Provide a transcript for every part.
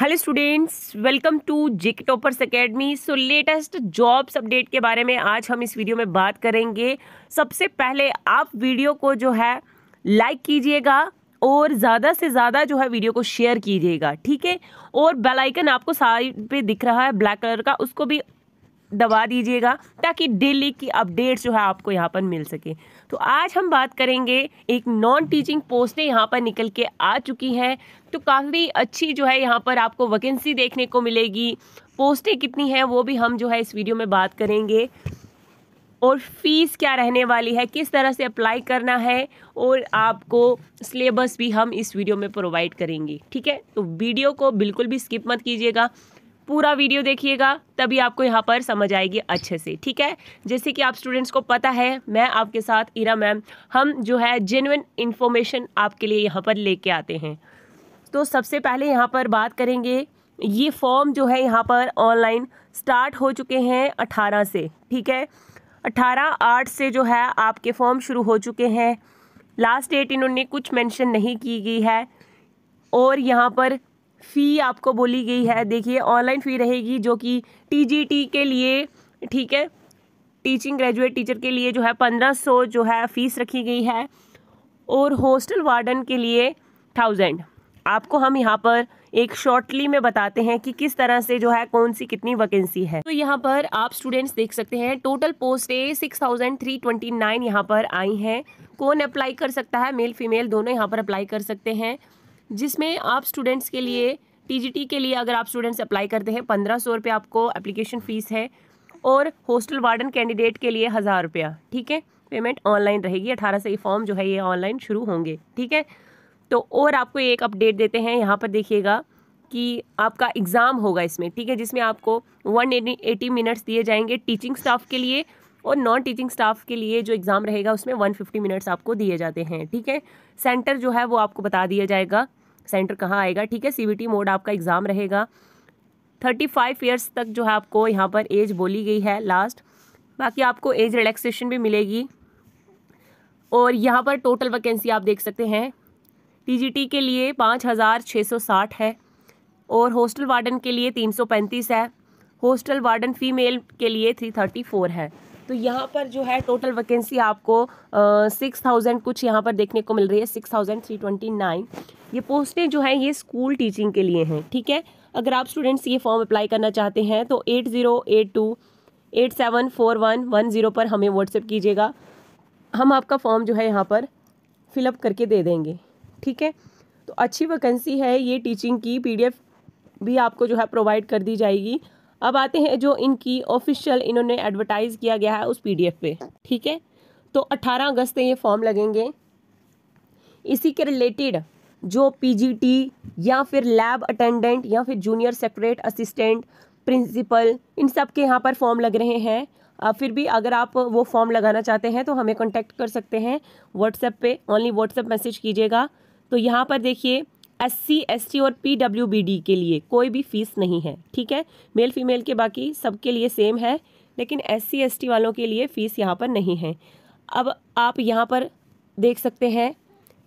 hello students welcome to JK toppers academy so latest jobs update के बारे में आज हम इस वीडियो में बात करेंगे सबसे पहले आप वीडियो को जो है लाइक कीजिएगा और ज़्यादा से ज़्यादा जो है वीडियो को शेयर कीजिएगा ठीक है और बेल आइकन आपको साइड पे दिख रहा है ब्लैक कलर का उसको भी दबा दीजिएगा ताकि डेली की अपडेट्स जो है आपको यहाँ पर मिल सके तो आज हम बात करेंगे एक नॉन टीचिंग पोस्टें यहाँ पर निकल के आ चुकी हैं तो काफ़ी अच्छी जो है यहाँ पर आपको वैकेंसी देखने को मिलेगी पोस्टें कितनी हैं वो भी हम जो है इस वीडियो में बात करेंगे और फीस क्या रहने वाली है किस तरह से अप्लाई करना है और आपको सिलेबस भी हम इस वीडियो में प्रोवाइड करेंगे ठीक है तो वीडियो को बिल्कुल भी स्किप मत कीजिएगा पूरा वीडियो देखिएगा तभी आपको यहाँ पर समझ आएगी अच्छे से ठीक है जैसे कि आप स्टूडेंट्स को पता है मैं आपके साथ इरा मैम हम जो है जेनुइन इन्फॉर्मेशन आपके लिए यहाँ पर लेके आते हैं तो सबसे पहले यहाँ पर बात करेंगे ये फॉर्म जो है यहाँ पर ऑनलाइन स्टार्ट हो चुके हैं अठारह से ठीक है अठारह आठ से जो है आपके फॉर्म शुरू हो चुके हैं लास्ट डेट इन्होंने कुछ मेंशन नहीं की गई है और यहाँ पर फ़ी आपको बोली गई है देखिए ऑनलाइन फ़ी रहेगी जो कि टीजीटी के लिए ठीक है टीचिंग ग्रेजुएट टीचर के लिए जो है पंद्रह सौ जो है फ़ीस रखी गई है और हॉस्टल वार्डन के लिए थाउजेंड आपको हम यहाँ पर एक शॉर्टली में बताते हैं कि किस तरह से जो है कौन सी कितनी वैकेंसी है तो यहाँ पर आप स्टूडेंट्स देख सकते हैं टोटल पोस्टें six thousand three twenty nine यहाँ पर आई हैं कौन अप्लाई कर सकता है मेल फीमेल दोनों यहाँ पर अप्लाई कर सकते हैं जिसमें आप स्टूडेंट्स के लिए टी के लिए अगर आप स्टूडेंट्स अप्लाई करते हैं पंद्रह सौ रुपये आपको एप्लीकेशन फ़ीस है और हॉस्टल वार्डन कैंडिडेट के लिए हज़ार रुपया ठीक है पेमेंट ऑनलाइन रहेगी अठारह से ये फॉर्म जो है ये ऑनलाइन शुरू होंगे ठीक है तो और आपको एक अपडेट देते हैं यहाँ पर देखिएगा कि आपका एग्ज़ाम होगा इसमें ठीक है जिसमें आपको वन एटी मिनट्स दिए जाएंगे टीचिंग स्टाफ के लिए और नॉन टीचिंग स्टाफ के लिए जो एग्ज़ाम रहेगा उसमें वन फिफ्टी मिनट्स आपको दिए जाते हैं ठीक है सेंटर जो है वो आपको बता दिया जाएगा सेंटर कहाँ आएगा ठीक है सीबीटी मोड आपका एग्ज़ाम रहेगा थर्टी फाइव ईयर्स तक जो है आपको यहाँ पर एज बोली गई है लास्ट बाकी आपको एज रिलैक्सेशन भी मिलेगी और यहाँ पर टोटल वैकेंसी आप देख सकते हैं टीजीटी के लिए पाँच हज़ार छः सौ साठ है और हॉस्टल वार्डन के लिए तीन सौ पैंतीस है हॉस्टल वार्डन फीमेल के लिए थ्री थर्टी फोर है तो यहाँ पर जो है टोटल वैकेंसी आपको सिक्स थाउजेंड कुछ यहाँ पर देखने को मिल रही है six thousand three twenty nine ये पोस्टें जो हैं ये स्कूल टीचिंग के लिए हैं ठीक है अगर आप स्टूडेंट्स ये फॉर्म अप्लाई करना चाहते हैं तो eight zero eight two eight seven four one one zero पर हमें व्हाट्सएप कीजिएगा हम आपका फॉर्म जो है यहाँ पर फिलअप करके दे देंगे ठीक है तो अच्छी वैकेंसी है ये टीचिंग की पी भी आपको जो है प्रोवाइड कर दी जाएगी अब आते हैं जो इनकी ऑफिशियल इन्होंने एडवर्टाइज़ किया गया है उस पी पे ठीक है तो 18 अगस्त से ये फॉर्म लगेंगे इसी के रिलेटेड जो पीजीटी या फिर लैब अटेंडेंट या फिर जूनियर सेक्रेट असिस्टेंट प्रिंसिपल इन सब के यहाँ पर फॉर्म लग रहे हैं फिर भी अगर आप वो फॉर्म लगाना चाहते हैं तो हमें कॉन्टेक्ट कर सकते हैं व्हाट्सएप पे ओनली व्हाट्सएप मैसेज कीजिएगा तो यहाँ पर देखिए एस सी एस टी और पी डब्ल्यू बी डी के लिए कोई भी फीस नहीं है ठीक है मेल फीमेल के बाकी सबके लिए सेम है लेकिन एस सी एस टी वालों के लिए फ़ीस यहाँ पर नहीं है अब आप यहाँ पर देख सकते हैं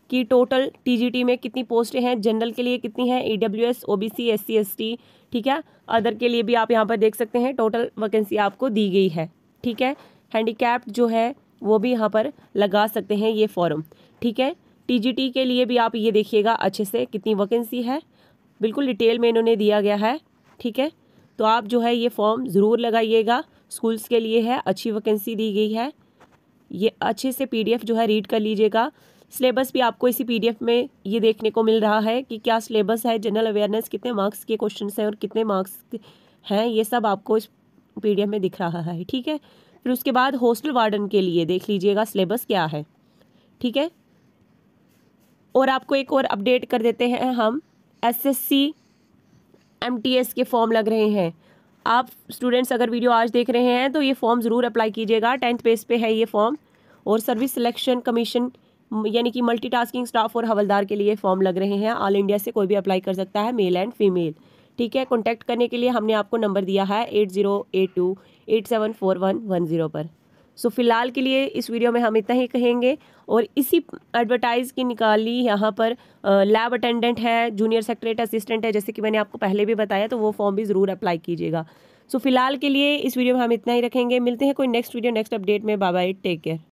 कि टोटल टीजीटी में कितनी पोस्टें हैं जनरल के लिए कितनी हैं ईडब्ल्यूएस ओबीसी एससी एसटी ठीक है अदर के लिए भी आप यहाँ पर देख सकते हैं टोटल वैकेंसी आपको दी गई है ठीक है हैंडीकैप्ड जो है वो भी यहाँ पर लगा सकते हैं ये फॉर्म ठीक है टी के लिए भी आप ये देखिएगा अच्छे से कितनी वैकेंसी है बिल्कुल डिटेल में इन्होंने दिया गया है ठीक है तो आप जो है ये फॉर्म ज़रूर लगाइएगा स्कूल्स के लिए है अच्छी वैकेंसी दी गई है ये अच्छे से पीडीएफ जो है रीड कर लीजिएगा सिलेबस भी आपको इसी पीडीएफ में ये देखने को मिल रहा है कि क्या सिलेबस है जनरल अवेयरनेस कितने मार्क्स के क्वेश्चन हैं और कितने मार्क्स हैं ये सब आपको इस पी में दिख रहा है ठीक है फिर उसके बाद हॉस्टल वार्डन के लिए देख लीजिएगा सिलेबस क्या है ठीक है और आपको एक और अपडेट कर देते हैं हम एसएससी एमटीएस के फॉर्म लग रहे हैं आप स्टूडेंट्स अगर वीडियो आज देख रहे हैं तो ये फॉर्म ज़रूर अप्लाई कीजिएगा टेंथ पेज पे है ये फॉर्म और सर्विस सिलेक्शन कमीशन यानी कि मल्टीटास्किंग स्टाफ और हवलदार के लिए फॉर्म लग रहे हैं ऑल इंडिया से कोई भी अप्लाई कर सकता है मेल एंड फीमेल ठीक है कॉन्टैक्ट करने के लिए हमने आपको नंबर दिया है eight zero eight two eight seven four one one zero पर सो so, फिलहाल के लिए इस वीडियो में हम इतना ही कहेंगे और इसी एडवर्टाइज़ की निकाली यहाँ पर लैब अटेंडेंट है जूनियर सेक्रेटरी असिस्टेंट है जैसे कि मैंने आपको पहले भी बताया तो वो फॉर्म भी ज़रूर अप्लाई कीजिएगा सो so, फिलहाल के लिए इस वीडियो में हम इतना ही रखेंगे मिलते हैं कोई नेक्स्ट वीडियो नेक्स्ट अपडेट में बाय बाय टेक केयर